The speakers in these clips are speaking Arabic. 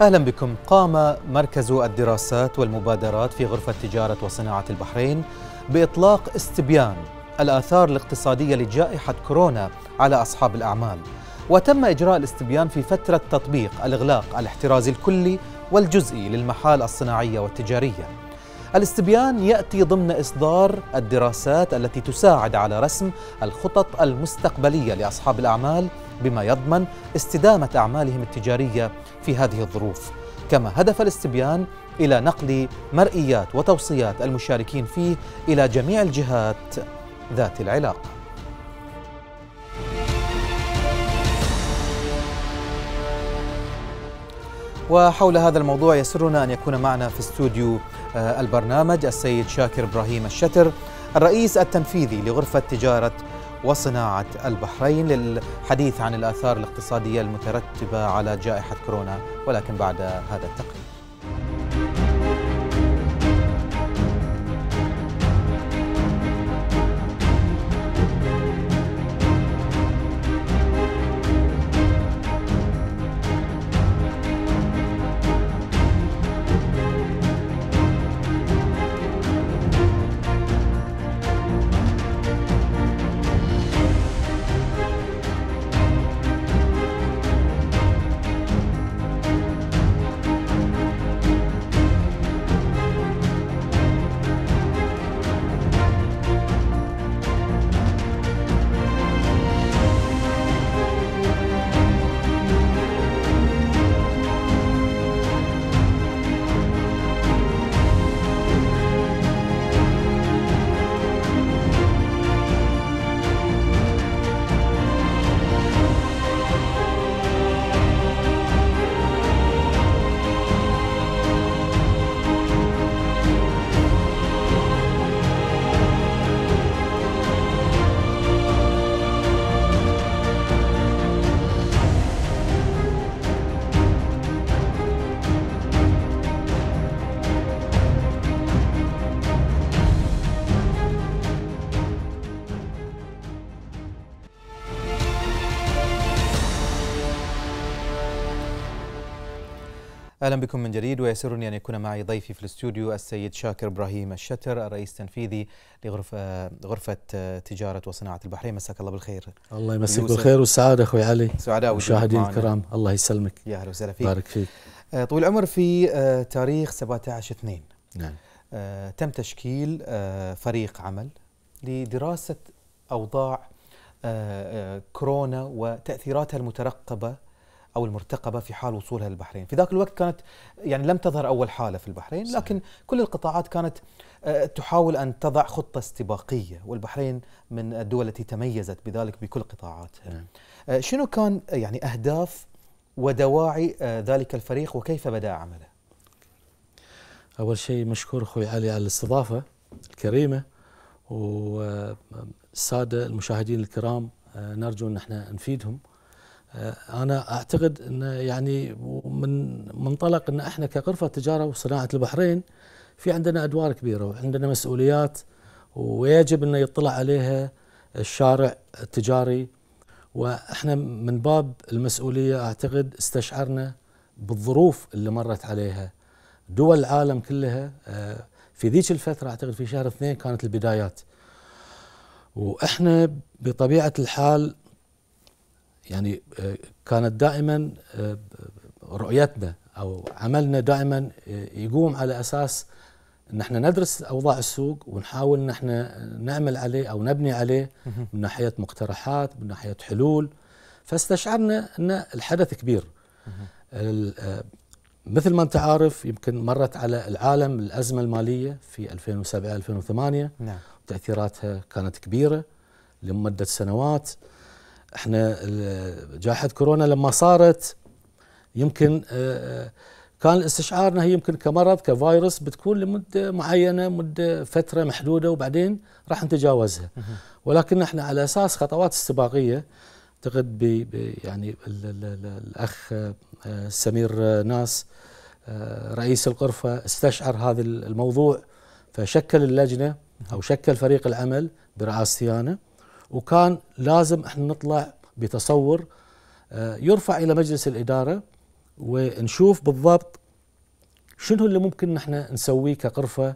أهلا بكم قام مركز الدراسات والمبادرات في غرفة تجارة وصناعة البحرين بإطلاق استبيان الآثار الاقتصادية لجائحة كورونا على أصحاب الأعمال وتم إجراء الاستبيان في فترة تطبيق الإغلاق الاحترازي الكلي والجزئي للمحال الصناعية والتجارية الاستبيان ياتي ضمن اصدار الدراسات التي تساعد على رسم الخطط المستقبليه لاصحاب الاعمال بما يضمن استدامه اعمالهم التجاريه في هذه الظروف كما هدف الاستبيان الى نقل مرئيات وتوصيات المشاركين فيه الى جميع الجهات ذات العلاقه وحول هذا الموضوع يسرنا ان يكون معنا في استوديو آه، البرنامج السيد شاكر ابراهيم الشتر الرئيس التنفيذي لغرفه تجاره وصناعة البحرين للحديث عن الآثار الاقتصادية المترتبة على جائحة كورونا ولكن بعد هذا التقرير اهلا بكم من جديد ويسرني ان يكون معي ضيفي في الاستوديو السيد شاكر ابراهيم الشتر الرئيس التنفيذي لغرفه غرفه تجاره وصناعه البحرين مساك الله بالخير الله يمسك بالخير والسعاده اخوي علي سعداء مشاهدينا الكرام الله يسلمك يا اهلا وسهلا فيك بارك فيك آه، طويل العمر في آه، تاريخ 17 2 نعم آه، تم تشكيل فريق عمل لدراسه اوضاع كورونا وتاثيراتها المترقبه او المرتقبه في حال وصولها للبحرين، في ذاك الوقت كانت يعني لم تظهر اول حاله في البحرين، صحيح. لكن كل القطاعات كانت آه، تحاول ان تضع خطه استباقيه، والبحرين من الدول التي تميزت بذلك بكل قطاعاتها. نعم. آه، شنو كان يعني اهداف ودواعي آه، ذلك الفريق وكيف بدا عمله؟ اول شيء مشكور اخوي علي على الاستضافه الكريمه والساده المشاهدين الكرام نرجو ان احنا نفيدهم انا اعتقد ان يعني من منطلق ان احنا كغرفه تجاره وصناعه البحرين في عندنا ادوار كبيره وعندنا مسؤوليات ويجب انه يطلع عليها الشارع التجاري واحنا من باب المسؤوليه اعتقد استشعرنا بالظروف اللي مرت عليها دول العالم كلها آه، في ذيك الفتره اعتقد في شهر اثنين كانت البدايات واحنا بطبيعه الحال يعني آه، كانت دائما آه، رؤيتنا او عملنا دائما آه، يقوم على اساس ان احنا ندرس اوضاع السوق ونحاول ان احنا نعمل عليه او نبني عليه من ناحيه مقترحات من ناحيه حلول فاستشعرنا ان الحدث كبير مثل ما انت عارف يمكن مرت على العالم الازمه الماليه في 2007 2008 نعم. تاثيراتها كانت كبيره لمده سنوات احنا جائحه كورونا لما صارت يمكن آه، آه، كان استشعارنا هي يمكن كمرض كفيروس بتكون لمده معينه مده فتره محدوده وبعدين راح نتجاوزها ولكن احنا على اساس خطوات استباقيه اعتقد ب يعني الاخ آه، سمير ناس رئيس القرفه استشعر هذا الموضوع فشكل اللجنه او شكل فريق العمل برئاستي انا وكان لازم احنا نطلع بتصور آه، يرفع الى مجلس الاداره ونشوف بالضبط شنو اللي ممكن نحن نسويه كقرفه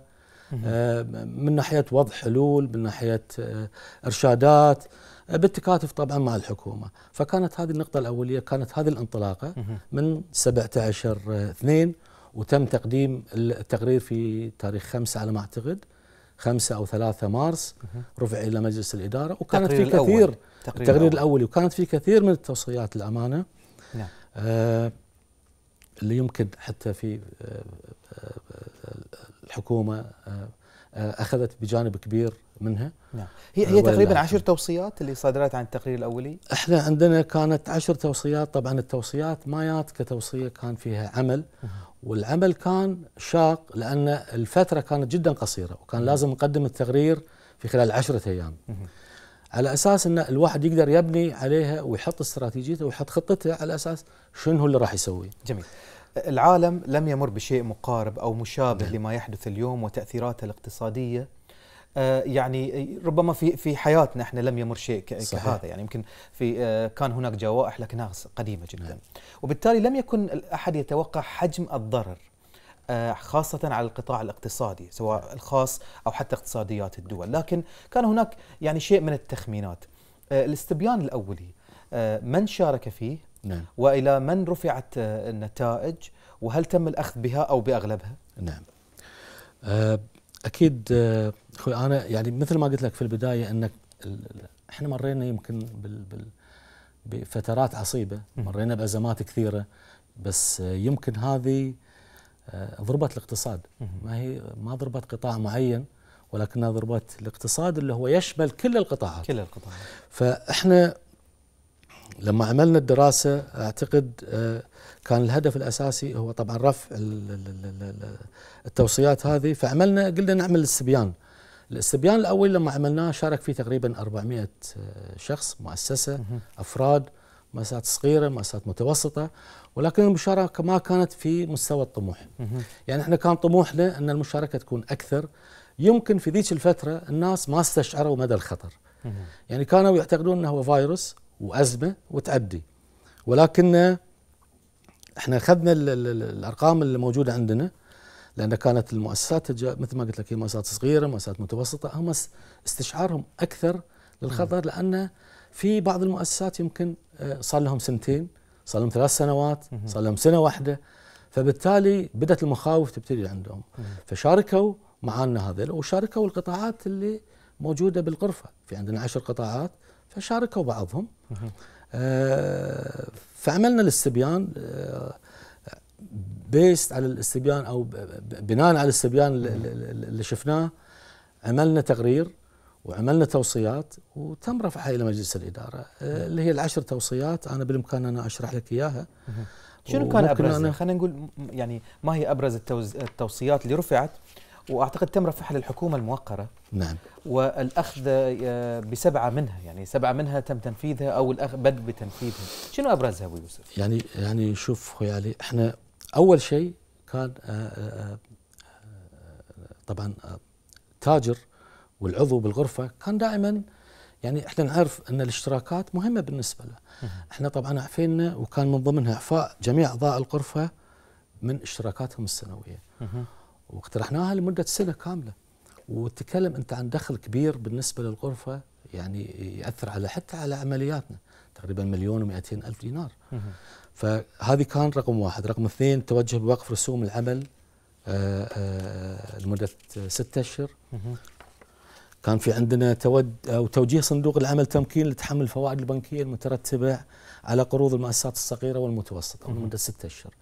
آه، من ناحيه وضع حلول من ناحيه آه، ارشادات بالتكاتف طبعا مع الحكومه فكانت هذه النقطه الاوليه كانت هذه الانطلاقه من 17 2 وتم تقديم التقرير في تاريخ 5 على ما اعتقد 5 او 3 مارس رفع الى مجلس الاداره وكانت في كثير الأول. التقرير الأول. الاولي وكانت في كثير من التوصيات الامانه نعم. آه اللي يمكن حتى في آه, آه،, آه،, آه، الحكومه آه آه، اخذت بجانب كبير منها نعم. هي آه، هي تقريبا عشر توصيات اللي صدرت عن التقرير الاولي احنا عندنا كانت عشر توصيات طبعا التوصيات ما يات كتوصيه كان فيها عمل والعمل كان شاق لان الفتره كانت جدا قصيره وكان لازم نقدم التقرير في خلال عشرة ايام على اساس ان الواحد يقدر يبني عليها ويحط استراتيجيته ويحط خطته على اساس شنو اللي راح يسويه جميل العالم لم يمر بشيء مقارب أو مشابه نعم. لما يحدث اليوم وتأثيراته الاقتصادية آه، يعني ربما في في حياتنا احنا لم يمر شيء كهذا يعني يمكن في آه، كان هناك جوائح لكنها قديمه جدا نعم. وبالتالي لم يكن احد يتوقع حجم الضرر آه، خاصة على القطاع الاقتصادي سواء نعم. الخاص أو حتى اقتصاديات الدول لكن كان هناك يعني شيء من التخمينات الاستبيان الأولي من شارك فيه نعم. والى من رفعت آه، النتائج وهل تم الاخذ بها او باغلبها؟ نعم. آه، اكيد آه، اخوي انا يعني مثل ما قلت لك في البدايه انك احنا مرينا يمكن بال بال بفترات عصيبه، مرينا بازمات كثيره بس يمكن هذه ضربت الاقتصاد ما هي ما ضربت قطاع معين ولكنها ضربت الاقتصاد اللي هو يشمل كل القطاعات كل القطاعات فاحنا لما عملنا الدراسة أعتقد آه، كان الهدف الأساسي هو طبعا رفع التوصيات هذه فعملنا قلنا نعمل استبيان الاستبيان الأول لما عملناه شارك فيه تقريبا 400 آه، شخص مؤسسة أفراد مؤسسات صغيرة مؤسسات متوسطة ولكن المشاركة ما كانت في مستوى الطموح يعني احنا كان طموحنا أن المشاركة تكون أكثر يمكن في ذيك الفترة الناس ما استشعروا مدى الخطر يعني كانوا يعتقدون أنه هو فيروس وازمه وتأدي ولكن احنا اخذنا الارقام اللي موجوده عندنا لان كانت المؤسسات مثل ما قلت لك هي مؤسسات صغيره مؤسسات متوسطه هم استشعارهم اكثر للخطر لان في بعض المؤسسات يمكن آه، صار لهم سنتين صار لهم ثلاث سنوات صار لهم سنه واحده فبالتالي بدات المخاوف تبتدي عندهم فشاركوا معنا هذول وشاركوا القطاعات اللي موجوده بالغرفه في عندنا عشر قطاعات فشاركوا بعضهم آه، فعملنا الاستبيان بيست آه، على الاستبيان او بناء على الاستبيان اللي شفناه عملنا تقرير وعملنا توصيات وتم رفعها الى مجلس الاداره آه، اللي هي العشر توصيات انا بالامكان انا اشرح لك اياها شنو كان ابرز خلينا نقول يعني ما هي ابرز التوز... التوصيات اللي رفعت واعتقد تم رفعها للحكومه الموقره نعم والاخذ آه، بسبعه منها يعني سبعه منها تم تنفيذها او الاخذ بدء بتنفيذها شنو ابرزها ابو يوسف يعني يعني شوف خويا علي احنا اول شيء كان آه، آه، طبعا تاجر والعضو بالغرفه كان دائما يعني احنا نعرف ان الاشتراكات مهمه بالنسبه له احنا طبعا عفينا وكان من ضمنها اعفاء جميع اعضاء الغرفه من اشتراكاتهم السنويه واقترحناها لمدة سنة كاملة وتتكلم أنت عن دخل كبير بالنسبة للغرفة يعني يأثر على حتى على عملياتنا تقريبا مليون و ألف دينار فهذه كان رقم واحد رقم اثنين توجه بوقف رسوم العمل آه، آه، لمدة ستة أشهر كان في عندنا تود أو توجيه صندوق العمل تمكين لتحمل الفوائد البنكية المترتبة على قروض المؤسسات الصغيرة والمتوسطة لمدة ستة أشهر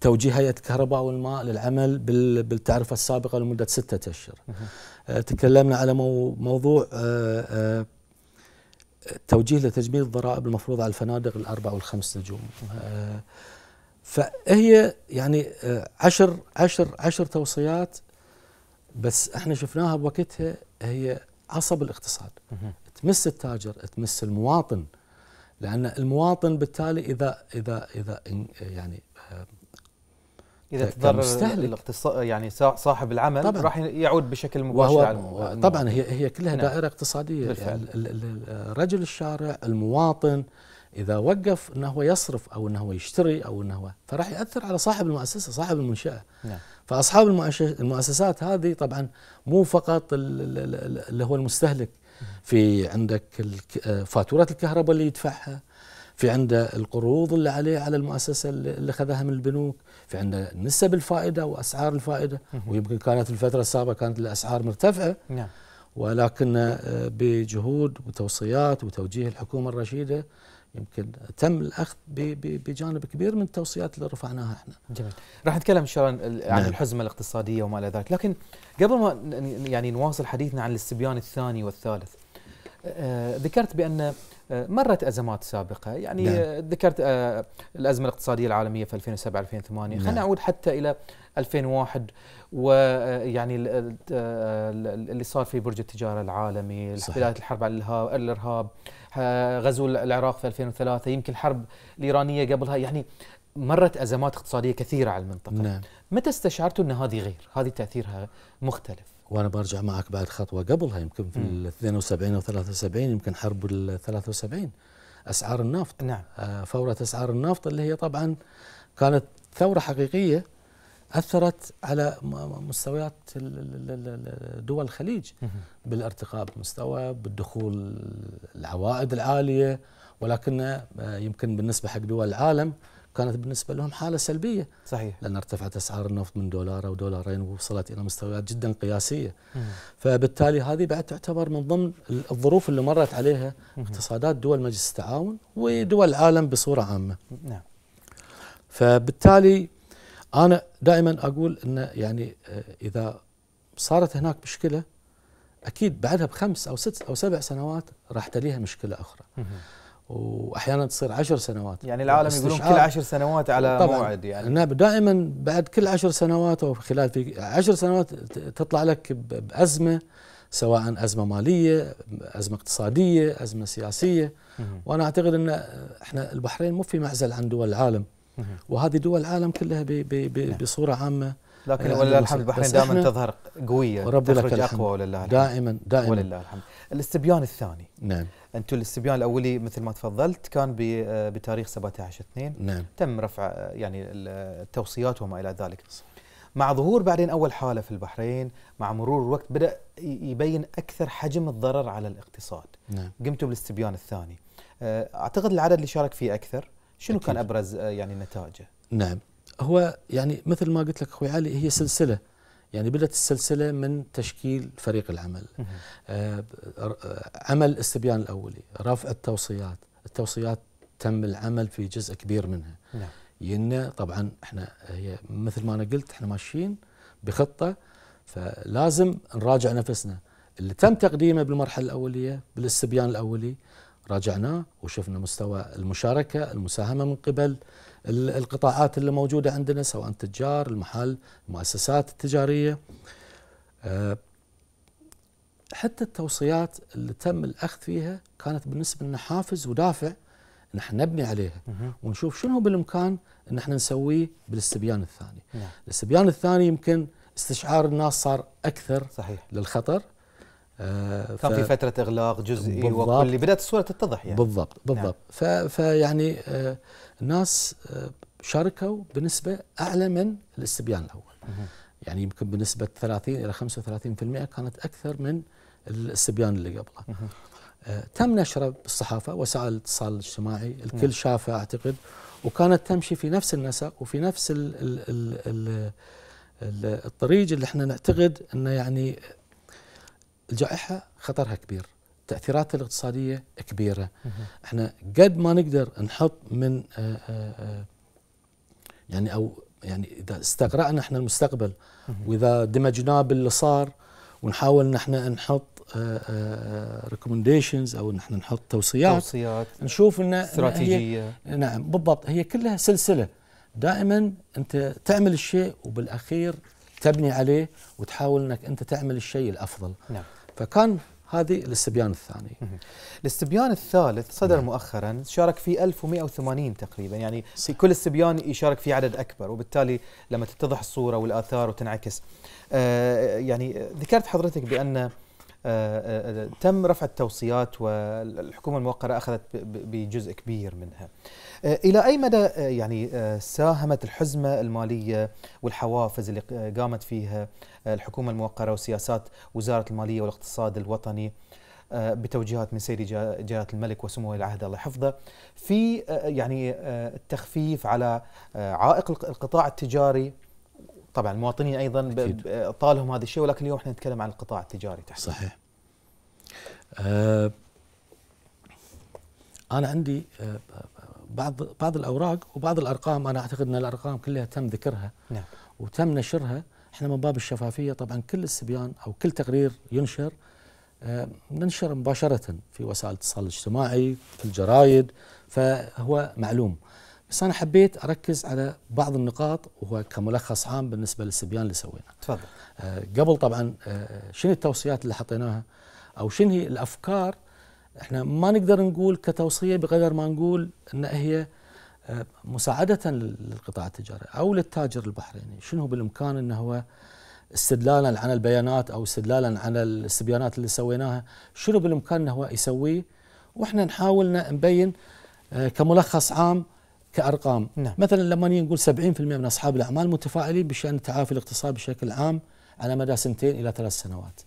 توجيه هيئه الكهرباء والماء للعمل بالتعرفه السابقه لمده سته اشهر. آه، تكلمنا على موضوع آه، آه، توجيه لتجميل الضرائب المفروضه على الفنادق الاربع والخمس نجوم. فهي يعني عشر عشر عشر توصيات بس احنا شفناها بوقتها هي عصب الاقتصاد تمس التاجر تمس المواطن لان المواطن بالتالي اذا اذا اذا يعني اذا تضرر الاقتصاد يعني صاحب العمل طبعا راح يعود بشكل مباشر وهو على الموضوع. طبعا هي هي كلها نعم. دائره اقتصاديه بالفعل. يعني رجل الشارع المواطن اذا وقف انه هو يصرف او انه هو يشتري او انه هو فراح ياثر على صاحب المؤسسه صاحب المنشاه نعم. فاصحاب المؤسسات هذه طبعا مو فقط اللي هو المستهلك في عندك آه، فاتوره الكهرباء اللي يدفعها في عنده القروض اللي عليه على المؤسسه اللي اخذها من البنوك في عنده نسب الفائده واسعار الفائده ويمكن كانت الفتره السابقه كانت الاسعار مرتفعه نعم ولكن آه، بجهود وتوصيات وتوجيه الحكومه الرشيده يمكن تم الاخذ بجانب كبير من التوصيات اللي رفعناها احنا. جميل. راح نتكلم ان شاء الله عن نعم. الحزمه الاقتصاديه وما الى ذلك، لكن قبل ما يعني نواصل حديثنا عن الاستبيان الثاني والثالث آه، ذكرت بان آه، مرت ازمات سابقه يعني نعم. آه، ذكرت آه، الازمه الاقتصاديه العالميه في 2007 2008 خلينا نعم. نعود حتى الى 2001 ويعني اللي صار في برج التجاره العالمي بدايه الحرب على الارهاب غزو العراق في 2003 يمكن الحرب الايرانيه قبلها يعني مرت ازمات اقتصاديه كثيره على المنطقه نعم. متى استشعرتوا ان هذه غير هذه تاثيرها مختلف وانا برجع معك بعد خطوه قبلها يمكن في ال 72 او 73 يمكن حرب ال 73 اسعار النفط نعم آه، فوره اسعار النفط اللي هي طبعا كانت ثوره حقيقيه اثرت على مستويات دول الخليج بالارتقاء بمستوى بالدخول العوائد العاليه ولكن آه، يمكن بالنسبه حق دول العالم كانت بالنسبة لهم حالة سلبية صحيح لأن ارتفعت أسعار النفط من دولار أو دولارين ووصلت إلى مستويات جدا قياسية مم. فبالتالي هذه بعد تعتبر من ضمن الظروف اللي مرت عليها مم. اقتصادات دول مجلس التعاون ودول العالم بصورة عامة نعم فبالتالي أنا دائما أقول أن يعني آه، إذا صارت هناك مشكلة أكيد بعدها بخمس أو ست أو سبع سنوات راح تليها مشكلة أخرى مم. واحيانا تصير عشر سنوات يعني العالم يقولون كل عشر سنوات على طبعًا موعد يعني دائما بعد كل عشر سنوات او خلال في عشر سنوات تطلع لك بازمه سواء ازمه ماليه، ازمه اقتصاديه، ازمه سياسيه وانا اعتقد ان احنا البحرين مو في معزل عن دول العالم وهذه دول العالم كلها بي بي بي نعم. بصوره عامه لكن ولله الحمد البحرين دائما تظهر قويه ورب تخرج اقوى ولله الحمد دائما دائما ولله الحمد الاستبيان الثاني نعم انتم الاستبيان الاولي مثل ما تفضلت كان آه، بتاريخ 17 2 نعم تم رفع آه، يعني التوصيات وما الى ذلك مع ظهور بعدين اول حاله في البحرين مع مرور الوقت بدا يبين اكثر حجم الضرر على الاقتصاد نعم. قمتوا بالاستبيان الثاني آه، اعتقد العدد اللي شارك فيه اكثر شنو أكيد. كان ابرز يعني نتائجه نعم هو يعني مثل ما قلت لك اخوي علي هي سلسله يعني بدات السلسله من تشكيل فريق العمل آه، آه، عمل الاستبيان الاولي رفع التوصيات التوصيات تم العمل في جزء كبير منها نعم. طبعا احنا هي مثل ما انا قلت احنا ماشيين بخطه فلازم نراجع نفسنا اللي تم تقديمه بالمرحله الاوليه بالاستبيان الاولي راجعناه وشفنا مستوى المشاركه المساهمه من قبل القطاعات اللي موجودة عندنا سواء التجار المحل المؤسسات التجارية آه، حتى التوصيات اللي تم الأخذ فيها كانت بالنسبة لنا حافز ودافع نحن نبني عليها ونشوف شنو بالامكان ان احنا نسويه بالاستبيان الثاني. نعم. الاستبيان الثاني يمكن استشعار الناس صار اكثر صحيح. للخطر. آه، كان في فتره اغلاق جزئي وكل بدات الصوره تتضح يعني. بالضبط بالضبط نعم. فيعني آه الناس آه، شاركوا بنسبة أعلى من الاستبيان الأول يعني يمكن بنسبة 30 إلى 35% كانت أكثر من الاستبيان اللي قبله آه، تم نشره بالصحافة وسائل الاتصال الاجتماعي الكل نعم. شافها أعتقد وكانت تمشي في نفس النسق وفي نفس الـ الـ الـ الـ الطريق اللي احنا نعتقد انه يعني الجائحه خطرها كبير تاثيراتها الاقتصاديه كبيره احنا قد ما نقدر نحط من آه، آه، يعني او يعني اذا استقرانا احنا المستقبل واذا دمجناه باللي صار ونحاول نحن نحط ريكومنديشنز آه، او نحن نحط توصيات توصيات نشوف ان استراتيجيه إن نعم بالضبط هي كلها سلسله دائما انت تعمل الشيء وبالاخير تبني عليه وتحاول انك انت تعمل الشيء الافضل نعم فكان هذه الاستبيان الثاني الاستبيان الثالث صدر نعم. مؤخرا شارك فيه 1180 تقريبا يعني صح. كل استبيان يشارك فيه عدد اكبر وبالتالي لما تتضح الصوره والاثار وتنعكس آه يعني ذكرت حضرتك بان آه, آه، تم رفع التوصيات والحكومه الموقره اخذت بجزء كبير منها آه، إلى أي مدى آه، يعني آه، ساهمت الحزمة المالية والحوافز اللي قامت فيها الحكومة الموقرة وسياسات وزارة المالية والاقتصاد الوطني بتوجيهات من سيدي جلالة الملك وسمو العهد الله يحفظه في يعني التخفيف على عائق القطاع التجاري طبعا المواطنين ايضا طالهم هذا الشيء ولكن اليوم احنا نتكلم عن القطاع التجاري تحديدا صحيح أه انا عندي أه بعض بعض الاوراق وبعض الارقام انا اعتقد ان الارقام كلها تم ذكرها نعم. وتم نشرها احنا من باب الشفافيه طبعا كل استبيان او كل تقرير ينشر آه، ننشر مباشره في وسائل التواصل الاجتماعي في الجرايد فهو معلوم بس انا حبيت اركز على بعض النقاط وهو كملخص عام بالنسبه للاستبيان اللي سويناه. تفضل. آه، قبل طبعا آه، شنو التوصيات اللي حطيناها او شنو هي الافكار احنا ما نقدر نقول كتوصيه بقدر ما نقول ان هي آه، مساعده للقطاع التجاري او للتاجر البحريني، شنو بالامكان انه هو استدلالا على البيانات او استدلالا على الاستبيانات اللي سويناها، شنو بالامكان انه هو يسويه؟ واحنا نحاول نبين آه، كملخص عام كارقام، نعم. مثلا لما نقول 70% من اصحاب الاعمال متفائلين بشان التعافي الاقتصادي بشكل عام على مدى سنتين الى ثلاث سنوات.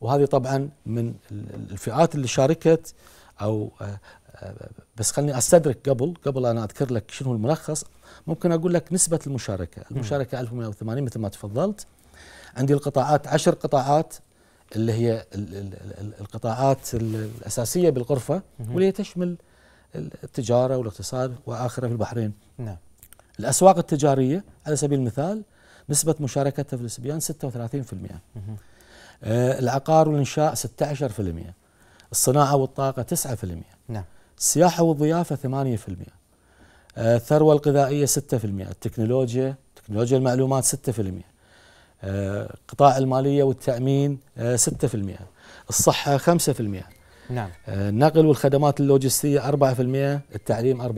وهذه طبعا من الفئات اللي شاركت او آه، آه، بس خليني استدرك قبل قبل انا اذكر لك شنو الملخص ممكن اقول لك نسبه المشاركه، المشاركه 1180 مثل ما تفضلت عندي القطاعات عشر قطاعات اللي هي القطاعات الاساسيه بالغرفه واللي تشمل التجاره والاقتصاد واخره في البحرين. نعم. الاسواق التجاريه على سبيل المثال نسبه مشاركتها في الصبيان 36%. آه، العقار والإنشاء 16% الصناعة والطاقة 9% نعم السياحة والضيافة 8% آه، الثروة الغذائية 6% التكنولوجيا تكنولوجيا المعلومات 6% آه، قطاع المالية والتأمين 6% الصحة 5% نعم النقل والخدمات اللوجستية 4% التعليم 4%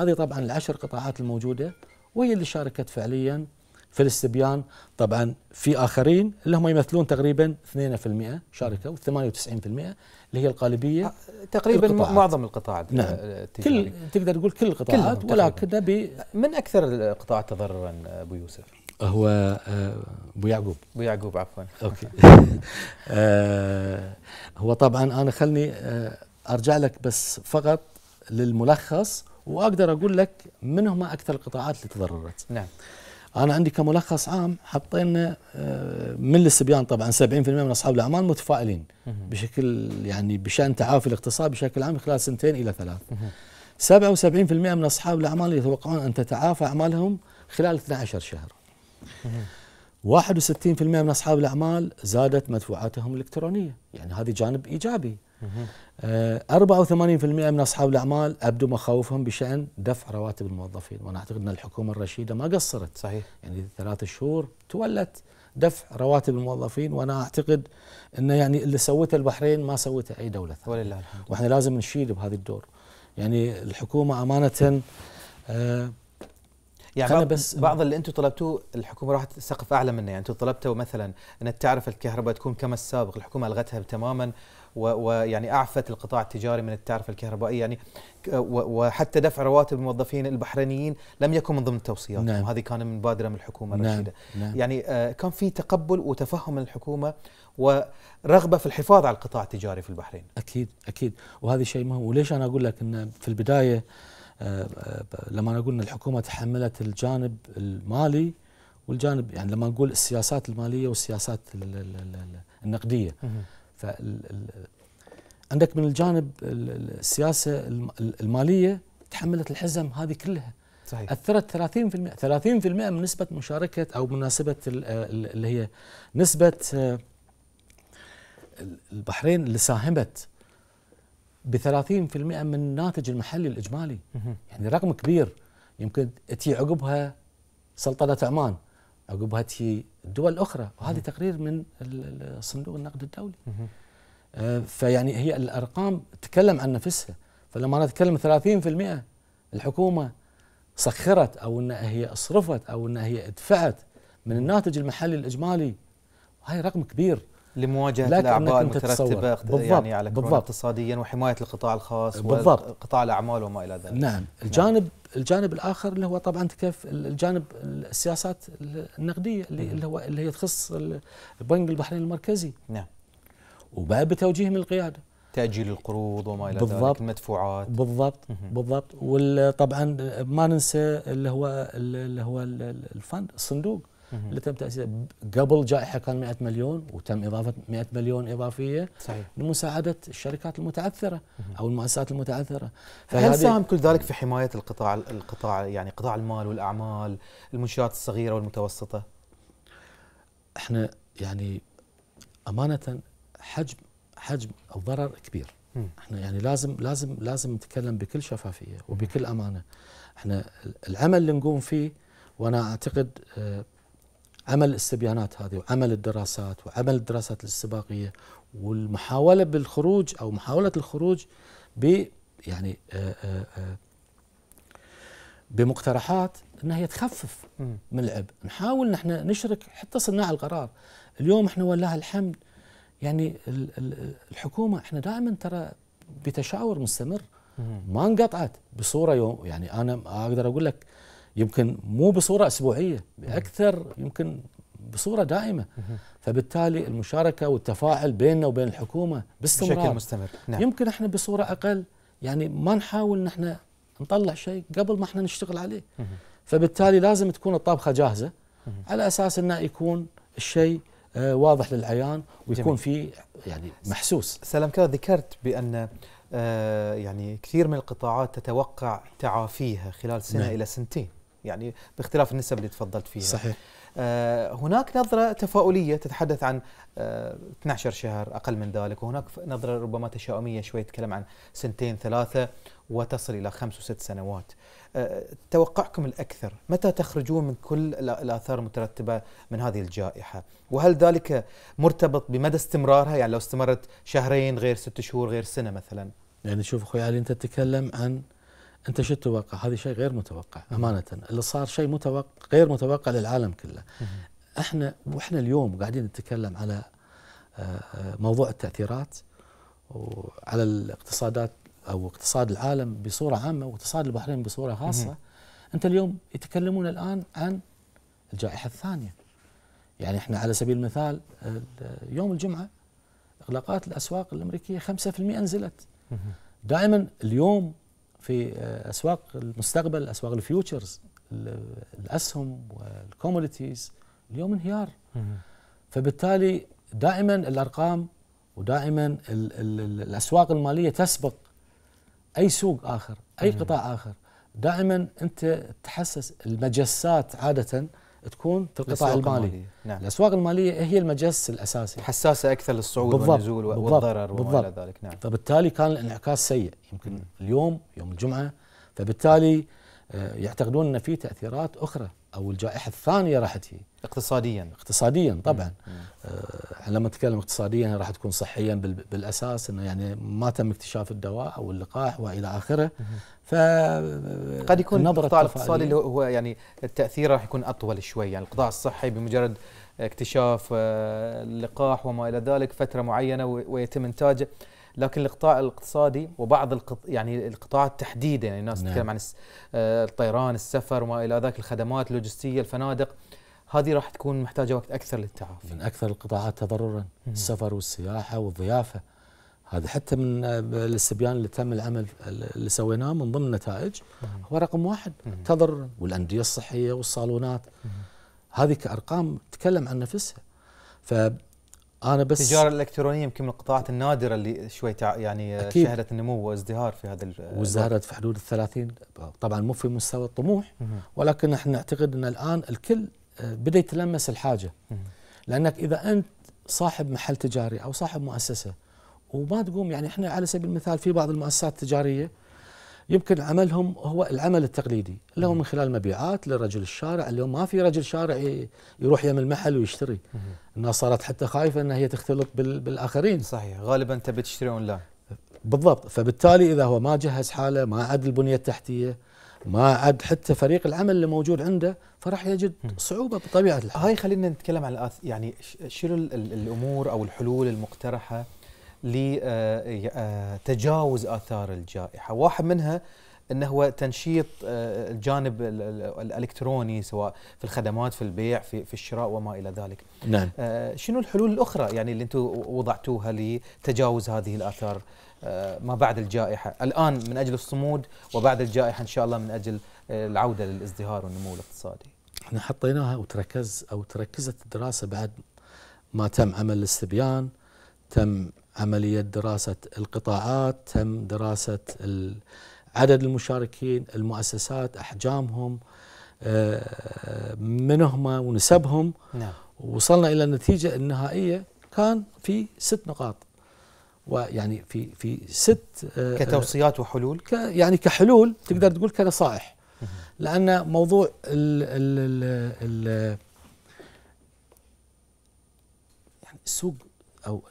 هذه طبعا العشر قطاعات الموجودة وهي اللي شاركت فعليا في الاستبيان طبعا في اخرين اللي هم يمثلون تقريبا 2% شاركوا 98 اللي هي القالبيه آه، تقريبا القطاعات. معظم القطاع آه، نعم. كل تقدر تقول كل القطاعات ولكن نبي من اكثر القطاعات تضررا آه، ابو يوسف؟ هو ابو يعقوب ابو يعقوب عفوا اوكي هو طبعا انا خلني ارجع لك بس فقط للملخص واقدر اقول لك من هم اكثر القطاعات اللي تضررت نعم انا عندي كملخص عام حطينا آه، من الاستبيان طبعا 70% من اصحاب الاعمال متفائلين بشكل يعني بشان تعافي الاقتصاد بشكل عام خلال سنتين الى ثلاث 77% من اصحاب الاعمال يتوقعون ان تتعافى اعمالهم خلال 12 شهر 61% من اصحاب الاعمال زادت مدفوعاتهم الالكترونيه يعني هذا جانب ايجابي 84% آه، من اصحاب الاعمال ابدوا مخاوفهم بشان دفع رواتب الموظفين وانا اعتقد ان الحكومه الرشيده ما قصرت صحيح يعني ثلاث شهور تولت دفع رواتب الموظفين وانا اعتقد انه يعني اللي سوته البحرين ما سوته اي دوله ثانيه ولله الحمد واحنا لازم نشيد بهذا الدور يعني الحكومه امانه آه يعني بعض, بس بعض اللي انتم طلبتوه الحكومه راحت سقف اعلى منه يعني انتم طلبتوا مثلا ان التعرفه الكهرباء تكون كما السابق الحكومه الغتها تماما ويعني اعفت القطاع التجاري من التعرفه الكهربائيه يعني وحتى دفع رواتب الموظفين البحرينيين لم يكن من ضمن التوصيات نعم. وهذه كان من بادره من الحكومه نعم. الرشيده نعم. نعم. يعني آه، كان في تقبل وتفهم من الحكومه ورغبه في الحفاظ على القطاع التجاري في البحرين اكيد اكيد وهذا شيء مهم وليش انا اقول لك ان في البدايه آه، آه، لما نقول ان الحكومه تحملت الجانب المالي والجانب يعني لما نقول السياسات الماليه والسياسات النقديه عندك من الجانب السياسه الماليه تحملت الحزم هذه كلها صحيح. اثرت 30% 30% من نسبه مشاركه او من نسبه اللي هي نسبه آه، البحرين اللي ساهمت ب 30% من الناتج المحلي الاجمالي يعني رقم كبير يمكن تجي عقبها سلطنه عمان عقبها تي دول اخرى وهذا تقرير من صندوق النقد الدولي آه، فيعني هي الارقام تتكلم عن نفسها فلما انا اتكلم 30% الحكومه سخرت او انها هي اصرفت او انها هي ادفعت من الناتج المحلي الاجمالي وهي رقم كبير لمواجهه الاعباء المترتبه يعني بالضبط يعني على بالضبط اقتصاديا وحمايه القطاع الخاص بالضبط وقطاع الاعمال وما الى ذلك نعم, نعم. الجانب نعم. الجانب الاخر اللي هو طبعا كيف الجانب السياسات النقديه اللي, اللي هو اللي هي تخص البنك البحريني المركزي نعم وبقى بتوجيه من القياده تاجيل القروض وما الى ذلك المدفوعات بالضبط بالضبط وطبعا ما ننسى اللي هو اللي هو الفند الصندوق اللي تم تاسيسها قبل جائحه كان 100 مليون وتم اضافه 100 مليون اضافيه صحيح. لمساعده الشركات المتعثره او المؤسسات المتعثره فهل ساهم كل ذلك في حمايه القطاع القطاع يعني قطاع المال والاعمال المنشات الصغيره والمتوسطه احنا يعني امانه حجم حجم الضرر كبير احنا يعني لازم لازم لازم نتكلم بكل شفافيه وبكل امانه احنا العمل اللي نقوم فيه وانا اعتقد آه، عمل الاستبيانات هذه وعمل الدراسات وعمل الدراسات الاستباقيه والمحاوله بالخروج او محاوله الخروج ب يعني آه، آه، آه، بمقترحات انها هي تخفف من العبء، نحاول نحن نشرك حتى صناع القرار، اليوم احنا ولله الحمد يعني الحكومه احنا دائما ترى بتشاور مستمر ما انقطعت بصوره يوم يعني انا اقدر اقول لك يمكن مو بصوره اسبوعيه باكثر يمكن بصوره دائمه فبالتالي المشاركه والتفاعل بيننا وبين الحكومه باستمرار بشكل مستمر نعم. يمكن احنا بصوره اقل يعني ما نحاول ان احنا نطلع شيء قبل ما احنا نشتغل عليه فبالتالي لازم تكون الطبخه جاهزه على اساس انه يكون الشيء آه، واضح للعيان ويكون في يعني محسوس سلام كذا ذكرت بان آه، يعني كثير من القطاعات تتوقع تعافيها خلال سنه نعم. الى سنتين يعني باختلاف النسب اللي تفضلت فيها صحيح آه، هناك نظرة تفاؤلية تتحدث عن 12 آه، شهر أقل من ذلك وهناك نظرة ربما تشاؤمية شوي تتكلم عن سنتين ثلاثة وتصل إلى خمس وست سنوات آه، توقعكم الأكثر متى تخرجون من كل الآثار المترتبة من هذه الجائحة وهل ذلك مرتبط بمدى استمرارها يعني لو استمرت شهرين غير ست شهور غير سنة مثلا يعني شوف أخوي علي يعني أنت تتكلم عن انت شو تتوقع؟ هذا شيء غير متوقع امانه اللي صار شيء متوقع غير متوقع للعالم كله. احنا واحنا اليوم قاعدين نتكلم على آه، موضوع التاثيرات وعلى الاقتصادات او اقتصاد العالم بصوره عامه واقتصاد البحرين بصوره خاصه. انت اليوم يتكلمون الان عن الجائحه الثانيه. يعني احنا على سبيل المثال يوم الجمعه اغلاقات الاسواق الامريكيه 5% نزلت. دائما اليوم في آه، اسواق المستقبل اسواق الفيوتشرز الاسهم والكوموديتيز اليوم انهيار فبالتالي دائما الارقام ودائما الـ الـ الـ الاسواق الماليه تسبق اي سوق اخر اي قطاع اخر دائما انت تحسس المجسات عاده تكون في القطاع المالي المالية. نعم. الاسواق الماليه هي المجس الاساسي حساسه اكثر للصعود بالضبط والنزول بالضبط والضرر وما الى ذلك نعم فبالتالي كان الانعكاس سيء يمكن م. اليوم يوم الجمعه فبالتالي آه، يعتقدون ان في تاثيرات اخرى او الجائحه الثانيه راح تجي اقتصاديا اقتصاديا طبعا آه لما نتكلم اقتصاديا راح تكون صحيا بالاساس انه يعني ما تم اكتشاف الدواء او اللقاح والى اخره ف قد يكون القطاع الاقتصادي اللي هو يعني التاثير راح يكون اطول شوي يعني القطاع الصحي بمجرد اكتشاف اللقاح آه، وما الى ذلك فتره معينه ويتم انتاجه لكن القطاع الاقتصادي وبعض القط... يعني القطاعات تحديدا يعني الناس نعم. تتكلم عن آه، الطيران السفر وما الى ذاك الخدمات اللوجستيه الفنادق هذه راح تكون محتاجه وقت اكثر للتعافي من اكثر القطاعات تضررا السفر والسياحه والضيافه هذا حتى من آه، الاستبيان اللي تم العمل اللي سويناه من ضمن النتائج هو رقم واحد تضررا والانديه الصحيه والصالونات هذه كارقام تتكلم عن نفسها ف انا بس التجاره الالكترونيه يمكن من القطاعات النادره اللي شوي تع يعني أكيد. شهدت نمو وازدهار في هذا وازدهرت في حدود ال 30 طبعا مو في مستوى الطموح ولكن احنا نعتقد ان الان الكل آه، بدا يتلمس الحاجه لانك اذا انت صاحب محل تجاري او صاحب مؤسسه وما تقوم يعني احنا على سبيل المثال في بعض المؤسسات التجاريه يمكن عملهم هو العمل التقليدي اللي هو من خلال مبيعات لرجل الشارع اليوم ما في رجل شارع يروح يم المحل ويشتري الناس صارت حتى خايفه ان هي تختلط بالاخرين صحيح غالبا تبي تشتري لا بالضبط فبالتالي اذا هو ما جهز حاله ما عد البنيه التحتيه ما عد حتى فريق العمل اللي موجود عنده فراح يجد صعوبه بطبيعه الحال هاي خلينا نتكلم عن الآث يعني شنو الامور او الحلول المقترحه لتجاوز اثار الجائحه، واحد منها انه هو تنشيط آه، الجانب الالكتروني سواء في الخدمات في البيع في, في الشراء وما الى ذلك. نعم. آه، شنو الحلول الاخرى يعني اللي انتم وضعتوها لتجاوز هذه الاثار آه، ما بعد الجائحه، الان من اجل الصمود وبعد الجائحه ان شاء الله من اجل العوده للازدهار والنمو الاقتصادي. احنا حطيناها وتركز او تركزت الدراسه بعد ما تم عمل الاستبيان تم عملية دراسة القطاعات تم دراسة عدد المشاركين المؤسسات أحجامهم آه، من ونسبهم نعم. وصلنا إلى النتيجة النهائية كان في ست نقاط ويعني في في ست آه، كتوصيات وحلول ك يعني كحلول تقدر تقول كنصائح لأن موضوع ال ال ال يعني السوق او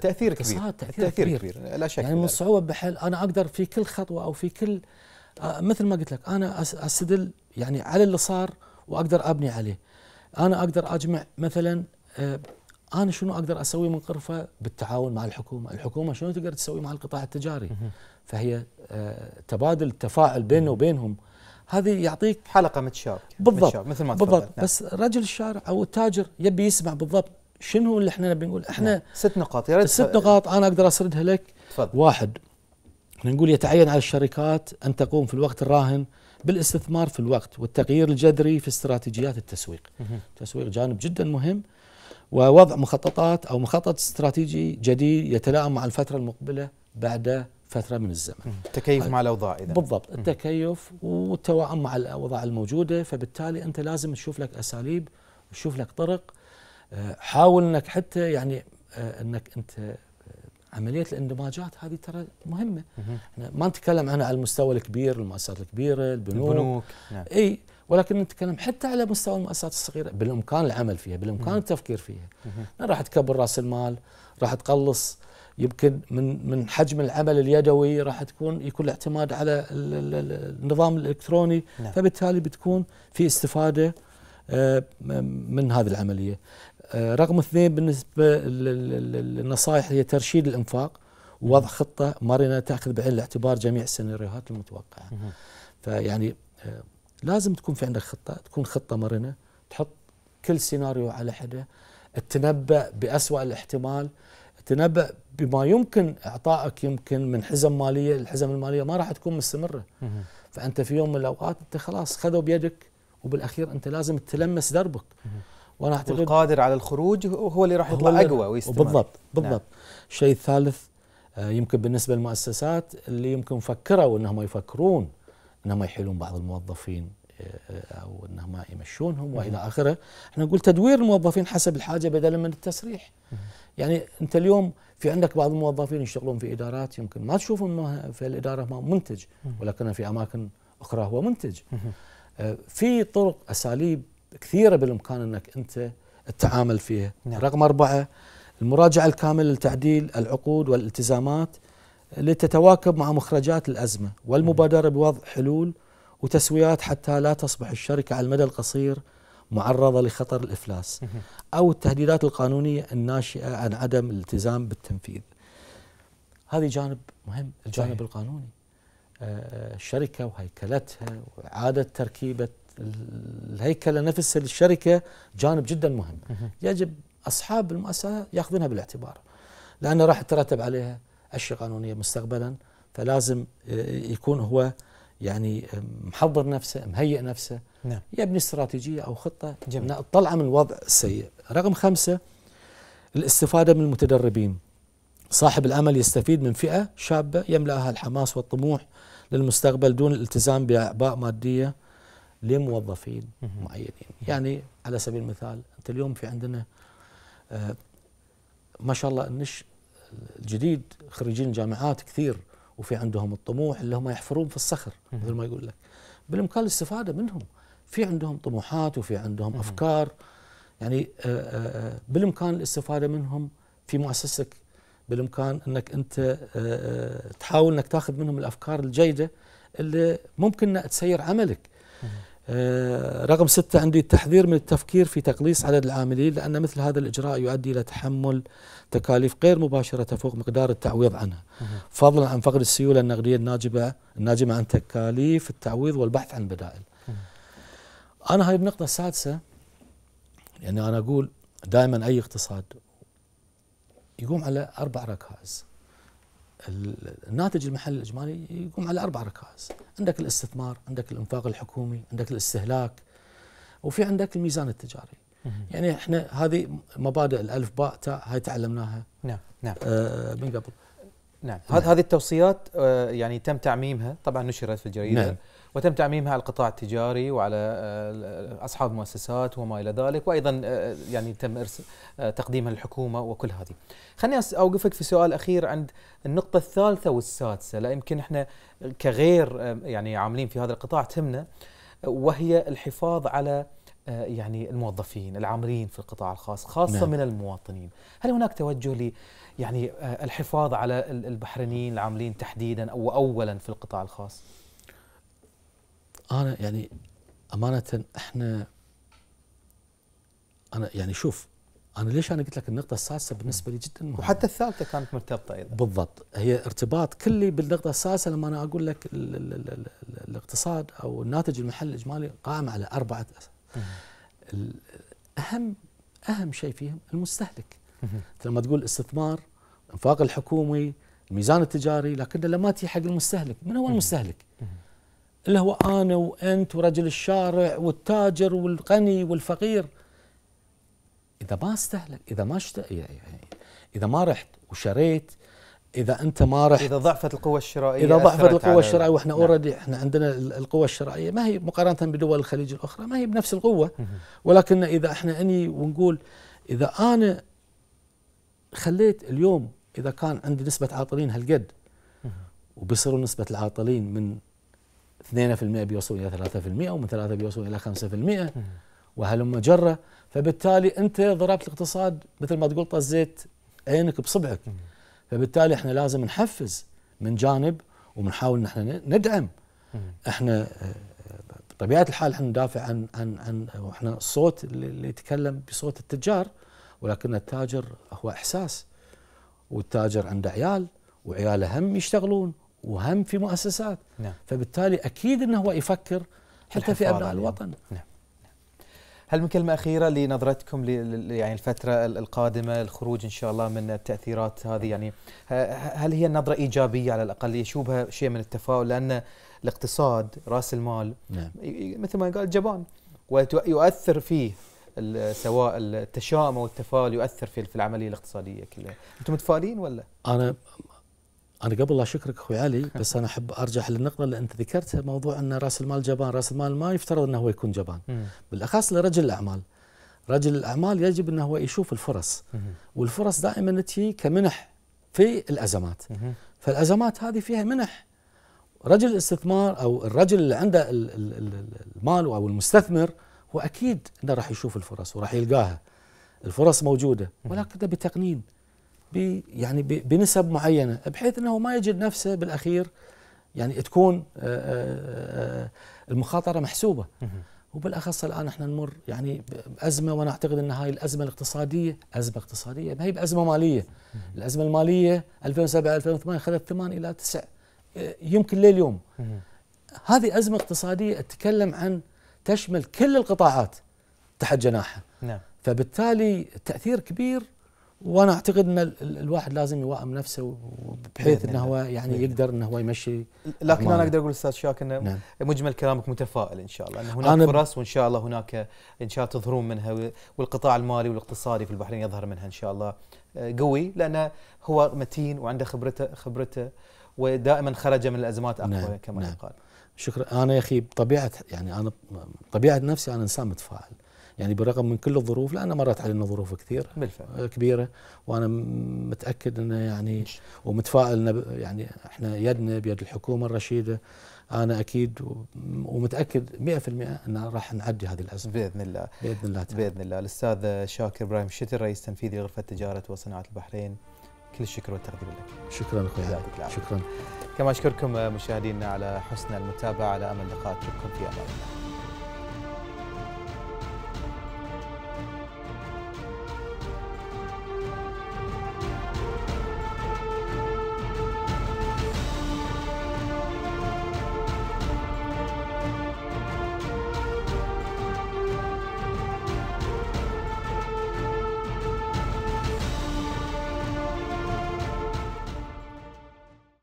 تاثير كبير تاثير كبير. كبير لا شك يعني من الصعوبه بحل انا اقدر في كل خطوه او في كل آه، مثل ما قلت لك انا استدل يعني على اللي صار واقدر ابني عليه انا اقدر اجمع مثلا آه، انا شنو اقدر اسوي من قرفه بالتعاون مع الحكومه، الحكومه شنو تقدر تسوي مع القطاع التجاري؟ فهي آه، تبادل تفاعل بيننا وبينهم هذه يعطيك حلقه متشابكه بالضبط مثل ما بالضبط نعم. بس رجل الشارع او التاجر يبي يسمع بالضبط شنو اللي احنا بنقول احنا نعم. ست نقاط يا ريت ست نقاط انا اقدر اسردها لك تفضل. واحد نقول يتعين على الشركات ان تقوم في الوقت الراهن بالاستثمار في الوقت والتغيير الجذري في استراتيجيات التسويق التسويق جانب جدا مهم ووضع مخططات او مخطط استراتيجي جديد يتلائم مع الفتره المقبله بعد فتره من الزمن التكيف مع الاوضاع اذا بالضبط التكيف والتوائم مع الاوضاع الموجوده فبالتالي انت لازم تشوف لك اساليب وتشوف لك طرق حاول انك حتى يعني آه، انك انت آه، عمليه الاندماجات هذه ترى مهمه احنا ما نتكلم عنها على المستوى الكبير المؤسسات الكبيره البنوك, البنوك. نعم. اي ولكن نتكلم حتى على مستوى المؤسسات الصغيره بالامكان العمل فيها بالامكان مم. التفكير فيها راح تكبر راس المال راح تقلص يمكن من من حجم العمل اليدوي راح تكون يكون الاعتماد على النظام الالكتروني نعم. فبالتالي بتكون في استفاده آه، من هذه العمليه رقم اثنين بالنسبه للنصائح هي ترشيد الانفاق ووضع خطه مرنه تاخذ بعين الاعتبار جميع السيناريوهات المتوقعه. فيعني آه، لازم تكون في عندك خطه، تكون خطه مرنه، تحط كل سيناريو على حده، تتنبأ بأسوأ الاحتمال، تتنبأ بما يمكن اعطائك يمكن من حزم ماليه، الحزم الماليه ما راح تكون مستمره. فانت في يوم من الاوقات انت خلاص خذوا بيدك وبالاخير انت لازم تلمس دربك. وانا اعتقد القادر على الخروج هو اللي راح يطلع اقوى ويستمر بالضبط نعم. بالضبط نعم. الشيء الثالث آه، يمكن بالنسبه للمؤسسات اللي يمكن فكروا انهم يفكرون انهم يحيلون بعض الموظفين آه، او انهم يمشونهم والى اخره، احنا نقول تدوير الموظفين حسب الحاجه بدلا من التسريح. يعني انت اليوم في عندك بعض الموظفين يشتغلون في ادارات يمكن ما تشوفهم في الاداره ما منتج ولكن في اماكن اخرى هو منتج. آه، في طرق اساليب كثيره بالامكان انك انت التعامل فيها نعم. رقم اربعه المراجعه الكامله لتعديل العقود والالتزامات لتتواكب مع مخرجات الازمه والمبادره بوضع حلول وتسويات حتى لا تصبح الشركه على المدى القصير معرضه لخطر الافلاس او التهديدات القانونيه الناشئه عن عدم الالتزام بالتنفيذ. هذا جانب مهم الجانب صحيح. القانوني. آه، الشركه وهيكلتها واعاده تركيبه الهيكله نفس الشركه جانب جدا مهم يجب اصحاب المؤسسه ياخذونها بالاعتبار لانه راح تترتب عليها اشياء قانونيه مستقبلا فلازم آه، يكون هو يعني آه، محضر نفسه مهيئ نفسه نعم. يبني استراتيجيه او خطه جميل. طلعه من الوضع السيء رقم خمسة الاستفاده من المتدربين صاحب الامل يستفيد من فئه شابه يملاها الحماس والطموح للمستقبل دون الالتزام باعباء ماديه لموظفين معينين يعني على سبيل المثال انت اليوم في عندنا آه، ما شاء الله النش الجديد خريجين جامعات كثير وفي عندهم الطموح اللي هم يحفرون في الصخر مثل ما يقول لك بالامكان الاستفاده منهم في عندهم طموحات وفي عندهم افكار يعني آه، آه، بالامكان الاستفاده منهم في مؤسستك بالامكان انك انت تحاول انك تاخذ منهم الافكار الجيده اللي ممكن تسير عملك آه، رقم ستة عندي التحذير من التفكير في تقليص عدد العاملين لأن مثل هذا الإجراء يؤدي إلى تحمل تكاليف غير مباشرة تفوق مقدار التعويض عنها فضلا عن فقد السيولة النقدية الناجبة الناجمة عن تكاليف التعويض والبحث عن بدائل أنا هاي النقطة السادسة يعني أنا أقول دائما أي اقتصاد يقوم على أربع ركائز الناتج المحلي الاجمالي يقوم على اربع ركائز، عندك الاستثمار، عندك الانفاق الحكومي، عندك الاستهلاك وفي عندك الميزان التجاري. يعني احنا هذه مبادئ الالف باء تاء هاي تعلمناها نعم نعم آه من قبل نعم, نعم. هذه التوصيات آه يعني تم تعميمها طبعا نشرت في الجريده نعم. وتم تعميمها على القطاع التجاري وعلى آه، اصحاب المؤسسات وما الى ذلك وايضا آه، يعني تم آه، تقديمها للحكومه وكل هذه. خليني اوقفك في سؤال اخير عند النقطه الثالثه والسادسه لا يمكن احنا كغير يعني عاملين في هذا القطاع تهمنا وهي الحفاظ على يعني الموظفين العاملين في القطاع الخاص خاصة نعم. من المواطنين هل هناك توجه ل يعني الحفاظ على البحرينيين العاملين تحديدا أو أولا في القطاع الخاص؟ انا يعني امانه احنا انا يعني شوف انا ليش انا قلت لك النقطه السادسه بالنسبه لي جدا مهمه وحتى الثالثه كانت مرتبطه ايضا بالضبط هي ارتباط كلي بالنقطه السادسه لما انا اقول لك الـ الـ الـ الـ الاقتصاد او الناتج المحلي الاجمالي قائم على اربعه اهم اهم شيء فيهم المستهلك لما تقول استثمار الانفاق الحكومي الميزان التجاري لكن لما تيجي حق المستهلك من هو المستهلك اللي هو انا وانت ورجل الشارع والتاجر والغني والفقير اذا ما استهلك اذا ما اشت... يعني، يعني اذا ما رحت وشريت اذا انت ما رحت اذا ضعفت القوه الشرائيه اذا ضعفت القوه الشرائيه واحنا نعم. اوريدي احنا عندنا القوه الشرائيه ما هي مقارنه بدول الخليج الاخرى ما هي بنفس القوه ولكن اذا احنا اني ونقول اذا انا خليت اليوم اذا كان عندي نسبه عاطلين هالقد وبيصيروا نسبه العاطلين من 2% بيوصل الى 3% ومن 3 بيوصل الى 5% وهلم جره فبالتالي انت ضربت الاقتصاد مثل ما تقول طزيت عينك بصبعك فبالتالي احنا لازم نحفز من جانب ونحاول ان احنا ندعم احنا آه، بطبيعه الحال احنا ندافع عن عن عن واحنا الصوت اللي يتكلم بصوت التجار ولكن التاجر هو احساس والتاجر عنده عيال وعياله هم يشتغلون وهم في مؤسسات نعم. فبالتالي أكيد أنه هو يفكر حتى في أبناء الوطن نعم. نعم. هل من كلمة أخيرة لنظرتكم يعني الفترة القادمة الخروج إن شاء الله من التأثيرات هذه نعم. يعني هل هي نظرة إيجابية على الأقل يشوبها شيء من التفاؤل لأن الاقتصاد رأس المال نعم. مثل ما قال جبان ويؤثر فيه سواء التشاؤم او التفاؤل يؤثر في العمليه الاقتصاديه كلها انتم متفائلين ولا انا انا قبل لا اشكرك اخوي علي بس انا احب ارجع للنقطه اللي انت ذكرتها موضوع ان راس المال جبان راس المال ما يفترض انه هو يكون جبان بالاخص لرجل الاعمال رجل الاعمال يجب انه هو يشوف الفرص والفرص دائما تجي كمنح في الازمات فالازمات هذه فيها منح رجل الاستثمار او الرجل اللي عنده المال او المستثمر هو اكيد انه راح يشوف الفرص وراح يلقاها الفرص موجوده ولكن بتقنين يعني بنسب معينه بحيث انه ما يجد نفسه بالاخير يعني تكون آه، آه، آه، المخاطره محسوبه وبالاخص الان احنا نمر يعني بازمه وانا اعتقد ان هاي الازمه الاقتصاديه ازمه اقتصاديه ما هي بازمه ماليه الازمه الماليه 2007 2008 خذت 8 الى 9 يمكن لليوم هذه ازمه اقتصاديه اتكلم عن تشمل كل القطاعات تحت جناحها نعم. فبالتالي تاثير كبير وانا اعتقد ان الواحد لازم يوائم نفسه بحيث انه هو يعني يقدر انه هو يمشي لكن انا اقدر اقول استاذ شاك انه نعم. مجمل كلامك متفائل ان شاء الله ان هناك فرص وان شاء الله هناك ان شاء الله تظهرون منها والقطاع المالي والاقتصادي في البحرين يظهر منها ان شاء الله آه، قوي لانه هو متين وعنده خبرته خبرته ودائما خرج من الازمات اقوى نعم. كما نعم. يقال شكرا انا يا اخي بطبيعه يعني انا بطبيعه نفسي انا انسان متفائل يعني بالرغم من كل الظروف لأن مرت علينا ظروف كثير بالفعل. كبيرة وأنا متأكد أنه يعني ومتفائل يعني إحنا يدنا بيد الحكومة الرشيدة انا اكيد ومتاكد 100% ان راح نعدي هذه الازمه باذن الله باذن الله تعالى. باذن الله الاستاذ شاكر ابراهيم الشتي رئيس تنفيذي لغرفه تجاره وصناعه البحرين كل الشكر والتقدير لك شكرا اخوي شكرا كما اشكركم مشاهدينا على حسن المتابعه على امل لقاء في امان الله